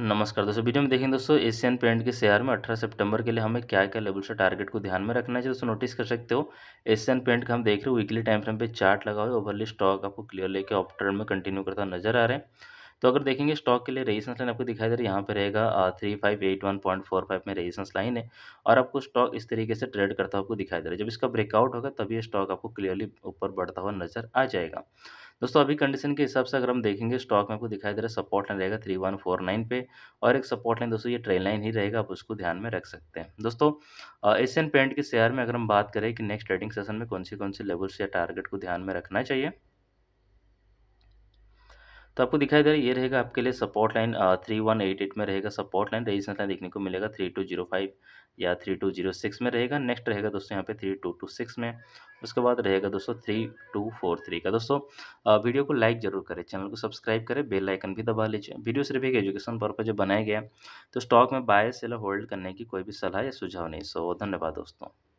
नमस्कार दोस्तों वीडियो में देखेंगे दोस्तों एशियन पेंट के शेयर में 18 सितंबर के लिए हमें क्या क्या लेवल से टारगेट को ध्यान में रखना चाहिए दोस्तों नोटिस कर सकते हो एशियन पेंट का हम देख रहे हो वीकली टाइम फ्रेम पे चार्ट लगा हुआ है ओवरली स्टॉक आपको क्लियर लेके ट्रेंड में कंटिन्यू करता नजर आ रहे हैं तो अगर देखेंगे स्टॉक के लिए रेजिस्टेंस लाइन आपको दिखाई दे रही है यहाँ पर रहेगा three five eight one point four five में रेजिस्टेंस लाइन है और आपको स्टॉक इस तरीके से ट्रेड करता हुआ आपको दिखाई दे रहा है जब इसका ब्रेकआउट होगा तभी स्टॉक आपको क्लियरली ऊपर बढ़ता हुआ नजर आ जाएगा दोस्तों अभी कंडीशन के हिसाब से अगर हम देखेंगे स्टॉक में आपको दिखाई दे रहा है सपोर्ट लाइन रहेगा थ्री वन फोर नाइन पे और एक सपोर्ट लाइन दोस्तों ये ट्रेन लाइन ही रहेगा आप उसको ध्यान में रख सकते हैं दोस्तों एशियन पेंट के शेयर में अगर हम बात करें कि नेक्स्ट ट्रेडिंग सेशन में कौन सी कौन सी लेवल्स या टारगेट को ध्यान में रखना चाहिए तो आपको दिखाई दे रहा है ये रहेगा आपके लिए support line three one eight eight में रहेगा सपोर्ट लाइन रेजिस्टेंस लाइन देखने को मिलेगा थ्री टू जीरो फाइव या थ्री टू जीरो सिक्स में रहेगा नेक्स्ट रहेगा दोस्तों यहाँ पे थ्री टू टू सिक्स में उसके बाद रहेगा दोस्तों थ्री टू फोर थ्री का दोस्तों वीडियो को लाइक जरूर करें चैनल को सब्सक्राइब करें बेल आइकन भी दबा लीजिए वीडियो सिर्फ एक एजुकेशन पर्पज बनाया गया तो स्टॉक में बाय सेल होल्ड करने की कोई भी सलाह या सुझाव नहीं सो धन्यवाद दोस्तों